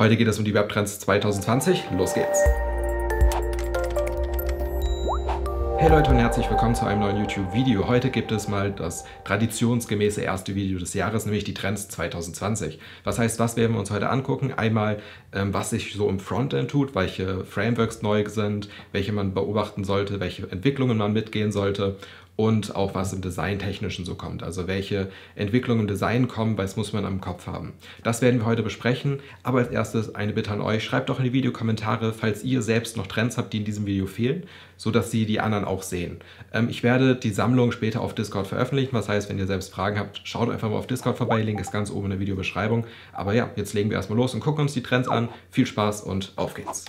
Heute geht es um die Webtrends 2020. Los geht's! Hey Leute und herzlich willkommen zu einem neuen YouTube-Video. Heute gibt es mal das traditionsgemäße erste Video des Jahres, nämlich die Trends 2020. Was heißt, was werden wir uns heute angucken? Einmal, ähm, was sich so im Frontend tut, welche Frameworks neu sind, welche man beobachten sollte, welche Entwicklungen man mitgehen sollte und auch was im Designtechnischen so kommt. Also welche Entwicklungen im Design kommen, weil es muss man am Kopf haben. Das werden wir heute besprechen. Aber als erstes eine Bitte an euch. Schreibt doch in die Videokommentare, falls ihr selbst noch Trends habt, die in diesem Video fehlen, sodass sie die anderen auch sehen. Ähm, ich werde die Sammlung später auf Discord veröffentlichen. Was heißt, wenn ihr selbst Fragen habt, schaut einfach mal auf Discord vorbei. Link ist ganz oben in der Videobeschreibung. Aber ja, jetzt legen wir erstmal los und gucken uns die Trends an. Viel Spaß und auf geht's.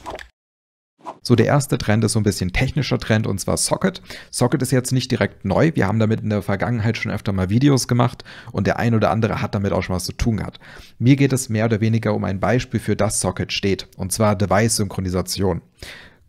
So der erste Trend ist so ein bisschen technischer Trend und zwar Socket. Socket ist jetzt nicht direkt neu. Wir haben damit in der Vergangenheit schon öfter mal Videos gemacht und der ein oder andere hat damit auch schon was zu tun gehabt. Mir geht es mehr oder weniger um ein Beispiel für das Socket steht und zwar Device-Synchronisation.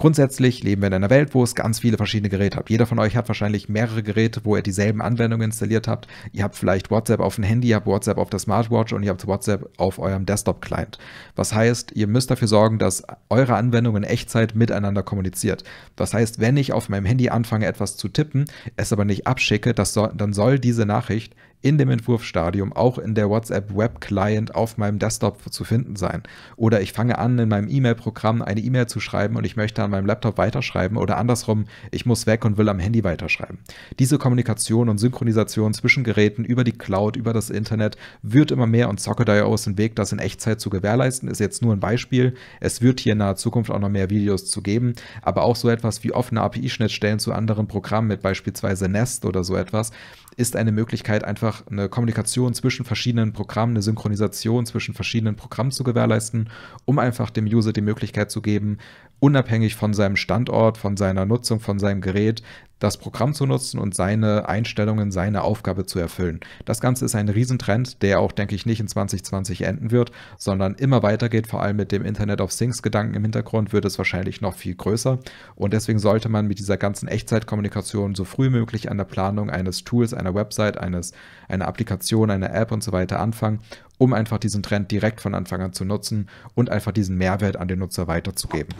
Grundsätzlich leben wir in einer Welt, wo es ganz viele verschiedene Geräte habt. Jeder von euch hat wahrscheinlich mehrere Geräte, wo ihr dieselben Anwendungen installiert habt. Ihr habt vielleicht WhatsApp auf dem Handy, ihr habt WhatsApp auf der Smartwatch und ihr habt WhatsApp auf eurem Desktop-Client. Was heißt, ihr müsst dafür sorgen, dass eure Anwendung in Echtzeit miteinander kommuniziert. Was heißt, wenn ich auf meinem Handy anfange, etwas zu tippen, es aber nicht abschicke, das so, dann soll diese Nachricht in dem Entwurfsstadium auch in der WhatsApp Web Client auf meinem Desktop zu finden sein. Oder ich fange an, in meinem E-Mail-Programm eine E-Mail zu schreiben und ich möchte an meinem Laptop weiterschreiben oder andersrum, ich muss weg und will am Handy weiterschreiben. Diese Kommunikation und Synchronisation zwischen Geräten über die Cloud, über das Internet wird immer mehr und Socket.io ist ein Weg, das in Echtzeit zu gewährleisten, ist jetzt nur ein Beispiel. Es wird hier in naher Zukunft auch noch mehr Videos zu geben, aber auch so etwas wie offene API-Schnittstellen zu anderen Programmen mit beispielsweise Nest oder so etwas ist eine Möglichkeit, einfach eine Kommunikation zwischen verschiedenen Programmen, eine Synchronisation zwischen verschiedenen Programmen zu gewährleisten, um einfach dem User die Möglichkeit zu geben, unabhängig von seinem Standort, von seiner Nutzung, von seinem Gerät, das Programm zu nutzen und seine Einstellungen, seine Aufgabe zu erfüllen. Das Ganze ist ein Riesentrend, der auch, denke ich, nicht in 2020 enden wird, sondern immer weitergeht. Vor allem mit dem Internet of Things-Gedanken im Hintergrund wird es wahrscheinlich noch viel größer. Und deswegen sollte man mit dieser ganzen Echtzeitkommunikation so früh möglich an der Planung eines Tools, einer Website, eines, einer Applikation, einer App und so weiter anfangen, um einfach diesen Trend direkt von Anfang an zu nutzen und einfach diesen Mehrwert an den Nutzer weiterzugeben.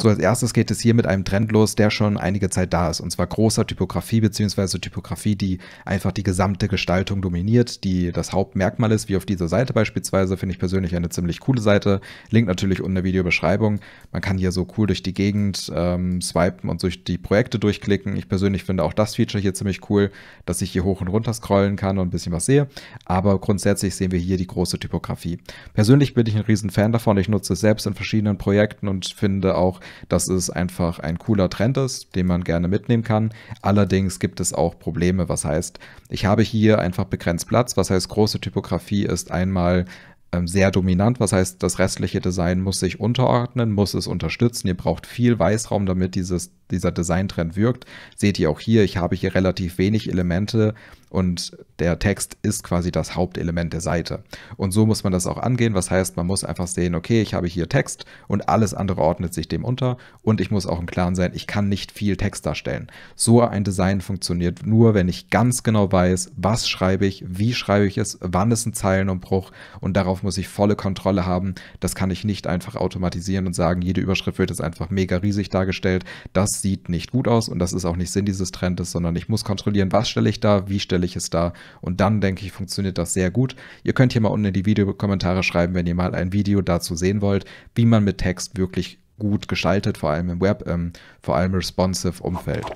So als erstes geht es hier mit einem Trend los, der schon einige Zeit da ist. Und zwar großer Typografie beziehungsweise Typografie, die einfach die gesamte Gestaltung dominiert, die das Hauptmerkmal ist, wie auf dieser Seite beispielsweise. Finde ich persönlich eine ziemlich coole Seite. Link natürlich unten in der Videobeschreibung. Man kann hier so cool durch die Gegend ähm, swipen und durch die Projekte durchklicken. Ich persönlich finde auch das Feature hier ziemlich cool, dass ich hier hoch und runter scrollen kann und ein bisschen was sehe. Aber grundsätzlich sehen wir hier die große Typografie. Persönlich bin ich ein riesen Fan davon. Ich nutze es selbst in verschiedenen Projekten und finde auch, dass es einfach ein cooler Trend ist, den man gerne mitnehmen kann. Allerdings gibt es auch Probleme, was heißt, ich habe hier einfach begrenzt Platz. Was heißt, große Typografie ist einmal ähm, sehr dominant. Was heißt, das restliche Design muss sich unterordnen, muss es unterstützen. Ihr braucht viel Weißraum, damit dieses, dieser Designtrend wirkt. Seht ihr auch hier, ich habe hier relativ wenig Elemente und der Text ist quasi das Hauptelement der Seite. Und so muss man das auch angehen. Was heißt, man muss einfach sehen, okay, ich habe hier Text und alles andere ordnet sich dem unter. Und ich muss auch im Klaren sein, ich kann nicht viel Text darstellen. So ein Design funktioniert nur, wenn ich ganz genau weiß, was schreibe ich, wie schreibe ich es, wann ist ein Zeilenumbruch und darauf darauf muss ich volle Kontrolle haben. Das kann ich nicht einfach automatisieren und sagen, jede Überschrift wird jetzt einfach mega riesig dargestellt. Das sieht nicht gut aus und das ist auch nicht Sinn dieses Trendes, sondern ich muss kontrollieren, was stelle ich da, wie stelle ich es da und dann denke ich, funktioniert das sehr gut. Ihr könnt hier mal unten in die Videokommentare schreiben, wenn ihr mal ein Video dazu sehen wollt, wie man mit Text wirklich gut gestaltet, vor allem im Web, im ähm, vor allem responsive Umfeld.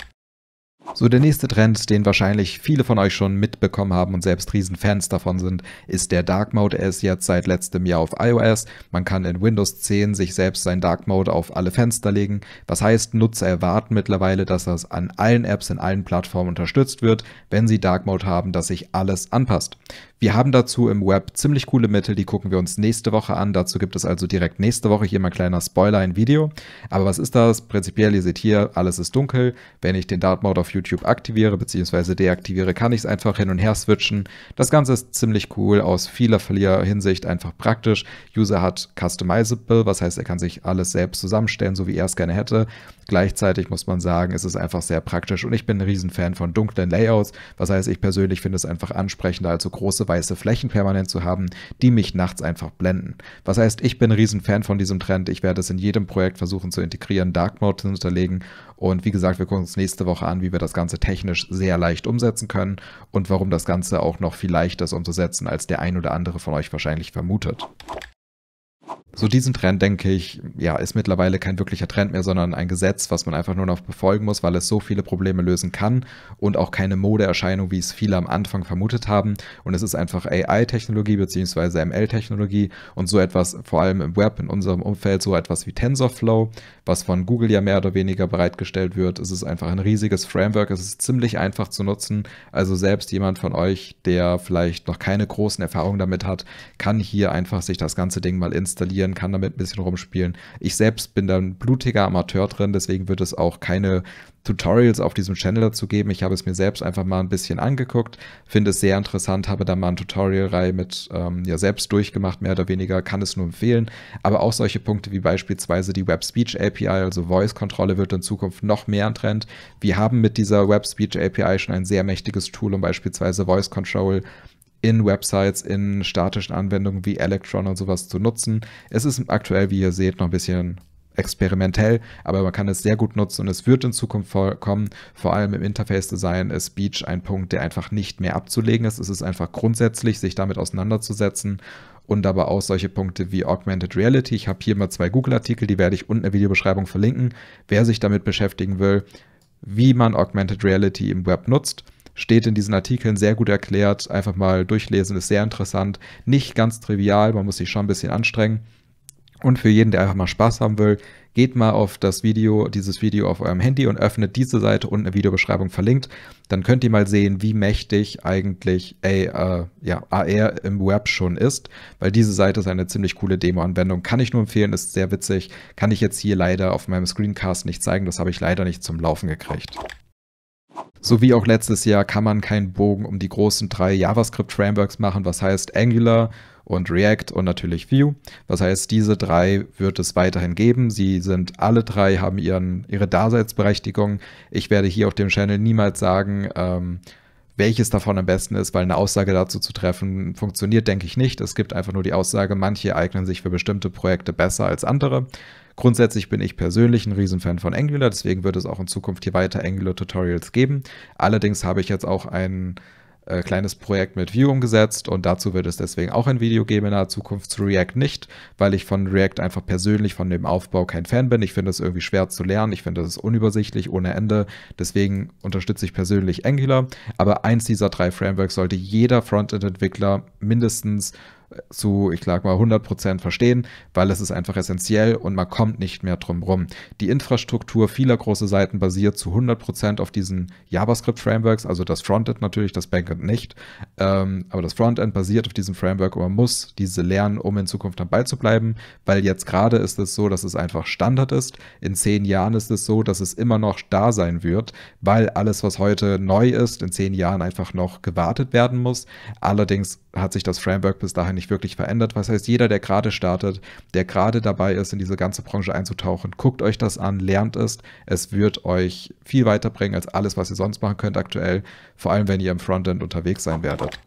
So, der nächste Trend, den wahrscheinlich viele von euch schon mitbekommen haben und selbst Riesenfans davon sind, ist der Dark Mode. Er ist jetzt seit letztem Jahr auf iOS. Man kann in Windows 10 sich selbst sein Dark Mode auf alle Fenster legen. Was heißt, Nutzer erwarten mittlerweile, dass das an allen Apps, in allen Plattformen unterstützt wird, wenn sie Dark Mode haben, dass sich alles anpasst. Wir haben dazu im Web ziemlich coole Mittel, die gucken wir uns nächste Woche an. Dazu gibt es also direkt nächste Woche hier mal ein kleiner Spoiler, ein Video. Aber was ist das? Prinzipiell, ihr seht hier, alles ist dunkel. Wenn ich den Dart Mode auf YouTube aktiviere bzw. deaktiviere, kann ich es einfach hin und her switchen. Das Ganze ist ziemlich cool, aus vieler Verlierer Hinsicht einfach praktisch. User hat Customizable, was heißt, er kann sich alles selbst zusammenstellen, so wie er es gerne hätte. Gleichzeitig muss man sagen, es ist einfach sehr praktisch und ich bin ein Riesenfan von dunklen Layouts. Was heißt, ich persönlich finde es einfach ansprechender als so große weiße Flächen permanent zu haben, die mich nachts einfach blenden. Was heißt, ich bin ein Riesenfan von diesem Trend. Ich werde es in jedem Projekt versuchen zu integrieren, Dark Mode zu unterlegen. Und wie gesagt, wir gucken uns nächste Woche an, wie wir das Ganze technisch sehr leicht umsetzen können und warum das Ganze auch noch viel leichter ist umzusetzen, als der ein oder andere von euch wahrscheinlich vermutet so diesen Trend, denke ich, ja, ist mittlerweile kein wirklicher Trend mehr, sondern ein Gesetz, was man einfach nur noch befolgen muss, weil es so viele Probleme lösen kann und auch keine Modeerscheinung, wie es viele am Anfang vermutet haben. Und es ist einfach AI-Technologie bzw. ML-Technologie und so etwas, vor allem im Web, in unserem Umfeld, so etwas wie TensorFlow, was von Google ja mehr oder weniger bereitgestellt wird. Es ist einfach ein riesiges Framework, es ist ziemlich einfach zu nutzen. Also selbst jemand von euch, der vielleicht noch keine großen Erfahrungen damit hat, kann hier einfach sich das ganze Ding mal installieren ausprobieren, kann damit ein bisschen rumspielen. Ich selbst bin da ein blutiger Amateur drin, deswegen wird es auch keine Tutorials auf diesem Channel dazu geben. Ich habe es mir selbst einfach mal ein bisschen angeguckt, finde es sehr interessant, habe da mal eine Tutorial-Reihe mit ähm, ja selbst durchgemacht, mehr oder weniger, kann es nur empfehlen. Aber auch solche Punkte wie beispielsweise die Web Speech API, also Voice-Kontrolle, wird in Zukunft noch mehr ein Trend. Wir haben mit dieser Web Speech API schon ein sehr mächtiges Tool, um beispielsweise Voice Control in Websites, in statischen Anwendungen wie Electron und sowas zu nutzen. Es ist aktuell, wie ihr seht, noch ein bisschen experimentell, aber man kann es sehr gut nutzen und es wird in Zukunft kommen. Vor allem im Interface Design ist Speech ein Punkt, der einfach nicht mehr abzulegen ist. Es ist einfach grundsätzlich, sich damit auseinanderzusetzen und aber auch solche Punkte wie Augmented Reality. Ich habe hier mal zwei Google-Artikel, die werde ich unten in der Videobeschreibung verlinken. Wer sich damit beschäftigen will, wie man Augmented Reality im Web nutzt steht in diesen Artikeln sehr gut erklärt. Einfach mal durchlesen, ist sehr interessant. Nicht ganz trivial, man muss sich schon ein bisschen anstrengen. Und für jeden, der einfach mal Spaß haben will, geht mal auf das Video, dieses Video auf eurem Handy und öffnet diese Seite unten in der Videobeschreibung verlinkt. Dann könnt ihr mal sehen, wie mächtig eigentlich AR, äh, ja, AR im Web schon ist, weil diese Seite ist eine ziemlich coole Demo-Anwendung. Kann ich nur empfehlen, ist sehr witzig. Kann ich jetzt hier leider auf meinem Screencast nicht zeigen, das habe ich leider nicht zum Laufen gekriegt. So wie auch letztes Jahr kann man keinen Bogen um die großen drei JavaScript-Frameworks machen, was heißt Angular und React und natürlich Vue. Was heißt, diese drei wird es weiterhin geben. Sie sind alle drei haben ihren, ihre Daseinsberechtigung. Ich werde hier auf dem Channel niemals sagen, ähm, welches davon am besten ist, weil eine Aussage dazu zu treffen funktioniert, denke ich nicht. Es gibt einfach nur die Aussage, manche eignen sich für bestimmte Projekte besser als andere. Grundsätzlich bin ich persönlich ein Riesenfan von Angular, deswegen wird es auch in Zukunft hier weiter Angular-Tutorials geben. Allerdings habe ich jetzt auch ein äh, kleines Projekt mit Vue umgesetzt und dazu wird es deswegen auch ein Video geben in der Zukunft zu React nicht, weil ich von React einfach persönlich von dem Aufbau kein Fan bin. Ich finde es irgendwie schwer zu lernen, ich finde es unübersichtlich ohne Ende. Deswegen unterstütze ich persönlich Angular. Aber eins dieser drei Frameworks sollte jeder Frontend-Entwickler mindestens zu, ich sag mal, 100 Prozent verstehen, weil es ist einfach essentiell und man kommt nicht mehr drum rum. Die Infrastruktur vieler großer Seiten basiert zu 100 Prozent auf diesen JavaScript-Frameworks, also das Frontend natürlich, das Backend nicht, ähm, aber das Frontend basiert auf diesem Framework und man muss diese lernen, um in Zukunft dabei zu bleiben, weil jetzt gerade ist es so, dass es einfach Standard ist. In zehn Jahren ist es so, dass es immer noch da sein wird, weil alles, was heute neu ist, in zehn Jahren einfach noch gewartet werden muss. Allerdings hat sich das Framework bis dahin nicht nicht wirklich verändert. Was heißt, jeder, der gerade startet, der gerade dabei ist, in diese ganze Branche einzutauchen, guckt euch das an, lernt es. Es wird euch viel weiterbringen als alles, was ihr sonst machen könnt aktuell, vor allem wenn ihr im Frontend unterwegs sein werdet.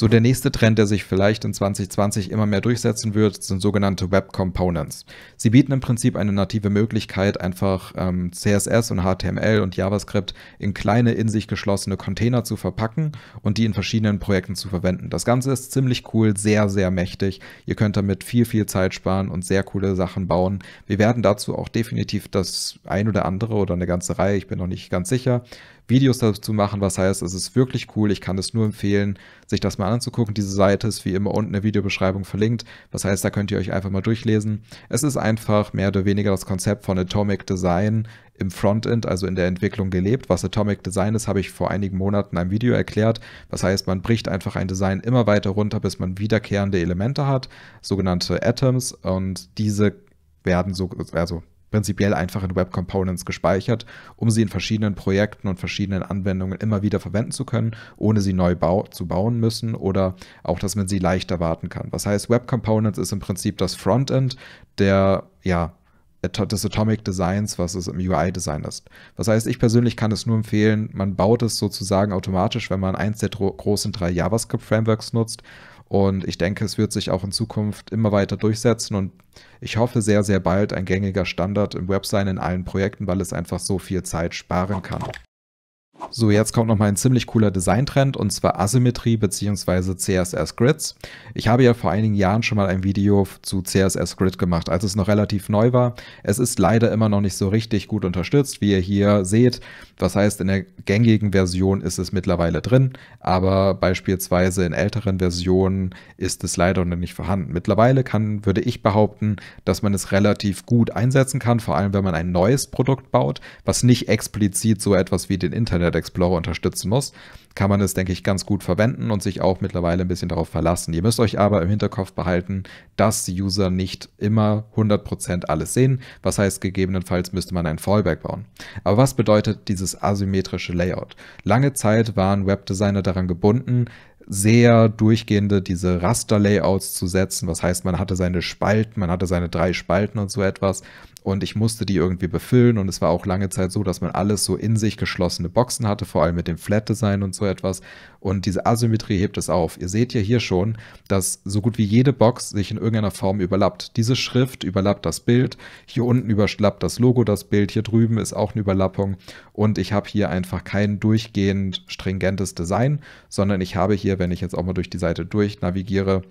So der nächste Trend, der sich vielleicht in 2020 immer mehr durchsetzen wird, sind sogenannte Web Components. Sie bieten im Prinzip eine native Möglichkeit, einfach ähm, CSS und HTML und JavaScript in kleine, in sich geschlossene Container zu verpacken und die in verschiedenen Projekten zu verwenden. Das Ganze ist ziemlich cool, sehr, sehr mächtig. Ihr könnt damit viel, viel Zeit sparen und sehr coole Sachen bauen. Wir werden dazu auch definitiv das ein oder andere oder eine ganze Reihe, ich bin noch nicht ganz sicher, Videos dazu machen, was heißt, es ist wirklich cool. Ich kann es nur empfehlen, sich das mal anzugucken. Diese Seite ist wie immer unten in der Videobeschreibung verlinkt. Das heißt, da könnt ihr euch einfach mal durchlesen. Es ist einfach mehr oder weniger das Konzept von Atomic Design im Frontend, also in der Entwicklung gelebt. Was Atomic Design ist, habe ich vor einigen Monaten in einem Video erklärt. Das heißt, man bricht einfach ein Design immer weiter runter, bis man wiederkehrende Elemente hat, sogenannte Atoms. Und diese werden so, also prinzipiell einfach in Web Components gespeichert, um sie in verschiedenen Projekten und verschiedenen Anwendungen immer wieder verwenden zu können, ohne sie neu bau zu bauen müssen oder auch, dass man sie leichter warten kann. Was heißt, Web Components ist im Prinzip das Frontend der, ja, des Atomic Designs, was es im UI-Design ist. Das heißt, ich persönlich kann es nur empfehlen, man baut es sozusagen automatisch, wenn man eins der großen drei JavaScript-Frameworks nutzt und ich denke, es wird sich auch in Zukunft immer weiter durchsetzen und ich hoffe sehr, sehr bald ein gängiger Standard im Web sein in allen Projekten, weil es einfach so viel Zeit sparen kann. So, jetzt kommt nochmal ein ziemlich cooler Designtrend und zwar Asymmetrie bzw. CSS Grids. Ich habe ja vor einigen Jahren schon mal ein Video zu CSS Grid gemacht, als es noch relativ neu war. Es ist leider immer noch nicht so richtig gut unterstützt, wie ihr hier seht. Das heißt, in der gängigen Version ist es mittlerweile drin, aber beispielsweise in älteren Versionen ist es leider noch nicht vorhanden. Mittlerweile kann, würde ich behaupten, dass man es relativ gut einsetzen kann, vor allem wenn man ein neues Produkt baut, was nicht explizit so etwas wie den Internet Explorer unterstützen muss, kann man es, denke ich, ganz gut verwenden und sich auch mittlerweile ein bisschen darauf verlassen. Ihr müsst euch aber im Hinterkopf behalten, dass die User nicht immer 100% alles sehen, was heißt, gegebenenfalls müsste man ein Fallback bauen. Aber was bedeutet dieses asymmetrische Layout? Lange Zeit waren Webdesigner daran gebunden, sehr durchgehende diese Raster-Layouts zu setzen. Was heißt, man hatte seine Spalten, man hatte seine drei Spalten und so etwas und ich musste die irgendwie befüllen und es war auch lange Zeit so, dass man alles so in sich geschlossene Boxen hatte, vor allem mit dem Flat-Design und so etwas und diese Asymmetrie hebt es auf. Ihr seht ja hier schon, dass so gut wie jede Box sich in irgendeiner Form überlappt. Diese Schrift überlappt das Bild, hier unten überlappt das Logo das Bild, hier drüben ist auch eine Überlappung und ich habe hier einfach kein durchgehend stringentes Design, sondern ich habe hier, wenn ich jetzt auch mal durch die Seite durch navigiere,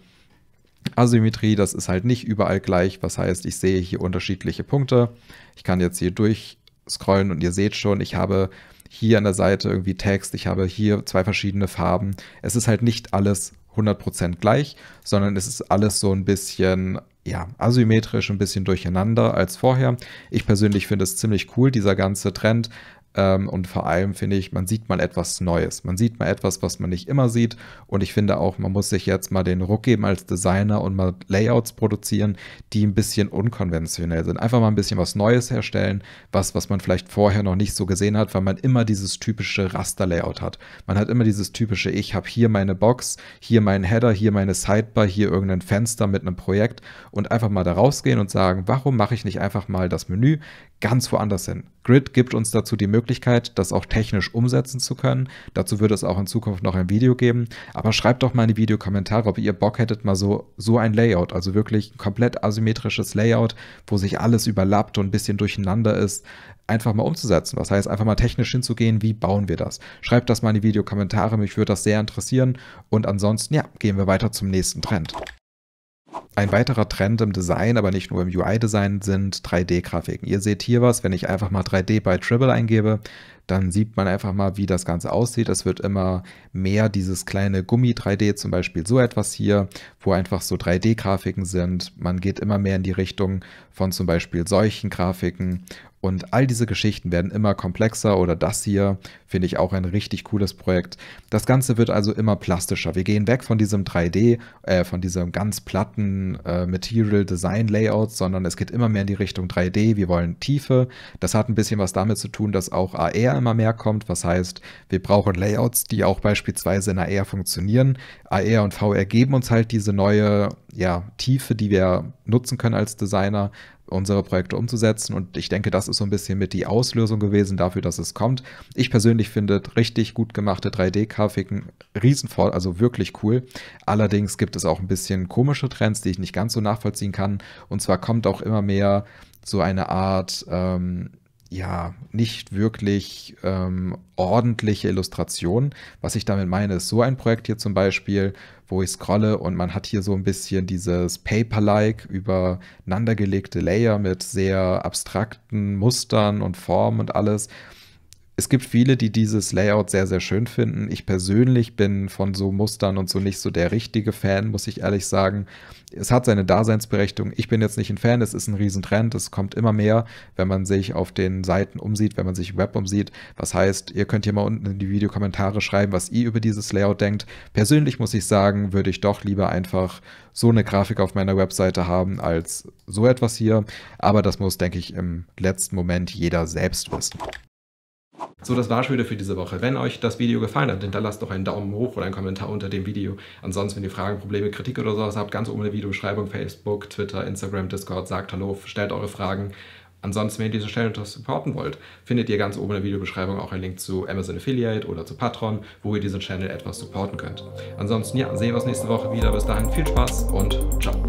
Asymmetrie, das ist halt nicht überall gleich. Was heißt, ich sehe hier unterschiedliche Punkte. Ich kann jetzt hier durchscrollen und ihr seht schon, ich habe hier an der Seite irgendwie Text, ich habe hier zwei verschiedene Farben. Es ist halt nicht alles 100% gleich, sondern es ist alles so ein bisschen ja, asymmetrisch, ein bisschen durcheinander als vorher. Ich persönlich finde es ziemlich cool, dieser ganze Trend, ähm, und vor allem finde ich, man sieht mal etwas Neues. Man sieht mal etwas, was man nicht immer sieht. Und ich finde auch, man muss sich jetzt mal den Ruck geben als Designer und mal Layouts produzieren, die ein bisschen unkonventionell sind. Einfach mal ein bisschen was Neues herstellen, was, was man vielleicht vorher noch nicht so gesehen hat, weil man immer dieses typische Raster-Layout hat. Man hat immer dieses typische, ich habe hier meine Box, hier meinen Header, hier meine Sidebar, hier irgendein Fenster mit einem Projekt und einfach mal da rausgehen und sagen, warum mache ich nicht einfach mal das Menü, ganz woanders hin. Grid gibt uns dazu die Möglichkeit, das auch technisch umsetzen zu können. Dazu wird es auch in Zukunft noch ein Video geben. Aber schreibt doch mal in die Videokommentare, ob ihr Bock hättet, mal so, so ein Layout, also wirklich ein komplett asymmetrisches Layout, wo sich alles überlappt und ein bisschen durcheinander ist, einfach mal umzusetzen. Was heißt, einfach mal technisch hinzugehen, wie bauen wir das? Schreibt das mal in die Videokommentare, mich würde das sehr interessieren. Und ansonsten, ja, gehen wir weiter zum nächsten Trend. Ein weiterer Trend im Design, aber nicht nur im UI-Design, sind 3D-Grafiken. Ihr seht hier was, wenn ich einfach mal 3D bei Tribble eingebe, dann sieht man einfach mal, wie das Ganze aussieht. Es wird immer mehr dieses kleine Gummi-3D, zum Beispiel so etwas hier, wo einfach so 3D-Grafiken sind. Man geht immer mehr in die Richtung von zum Beispiel solchen Grafiken und all diese Geschichten werden immer komplexer oder das hier finde ich auch ein richtig cooles Projekt. Das Ganze wird also immer plastischer. Wir gehen weg von diesem 3D, äh, von diesem ganz platten äh, Material Design Layout, sondern es geht immer mehr in die Richtung 3D. Wir wollen Tiefe. Das hat ein bisschen was damit zu tun, dass auch AR immer mehr kommt. Was heißt, wir brauchen Layouts, die auch beispielsweise in AR funktionieren. AR und VR geben uns halt diese neue ja, Tiefe, die wir nutzen können als Designer unsere Projekte umzusetzen. Und ich denke, das ist so ein bisschen mit die Auslösung gewesen dafür, dass es kommt. Ich persönlich finde richtig gut gemachte 3D-Grafiken riesenvoll, also wirklich cool. Allerdings gibt es auch ein bisschen komische Trends, die ich nicht ganz so nachvollziehen kann. Und zwar kommt auch immer mehr so eine Art ähm, ja, nicht wirklich ähm, ordentliche Illustration. Was ich damit meine, ist so ein Projekt hier zum Beispiel, wo ich scrolle und man hat hier so ein bisschen dieses Paper-like übereinandergelegte Layer mit sehr abstrakten Mustern und Formen und alles es gibt viele, die dieses Layout sehr, sehr schön finden. Ich persönlich bin von so Mustern und so nicht so der richtige Fan, muss ich ehrlich sagen. Es hat seine Daseinsberechtigung. Ich bin jetzt nicht ein Fan, es ist ein Riesentrend, es kommt immer mehr, wenn man sich auf den Seiten umsieht, wenn man sich im Web umsieht. Was heißt, ihr könnt hier mal unten in die Videokommentare schreiben, was ihr über dieses Layout denkt. Persönlich muss ich sagen, würde ich doch lieber einfach so eine Grafik auf meiner Webseite haben als so etwas hier. Aber das muss, denke ich, im letzten Moment jeder selbst wissen. So, das war's schon wieder für diese Woche. Wenn euch das Video gefallen hat, hinterlasst doch einen Daumen hoch oder einen Kommentar unter dem Video. Ansonsten, wenn ihr Fragen, Probleme, Kritik oder sowas habt, ganz oben in der Videobeschreibung, Facebook, Twitter, Instagram, Discord, sagt Hallo, stellt eure Fragen. Ansonsten, wenn ihr diese Stelle supporten wollt, findet ihr ganz oben in der Videobeschreibung auch einen Link zu Amazon Affiliate oder zu Patreon, wo ihr diesen Channel etwas supporten könnt. Ansonsten, ja, sehen wir uns nächste Woche wieder. Bis dahin, viel Spaß und ciao.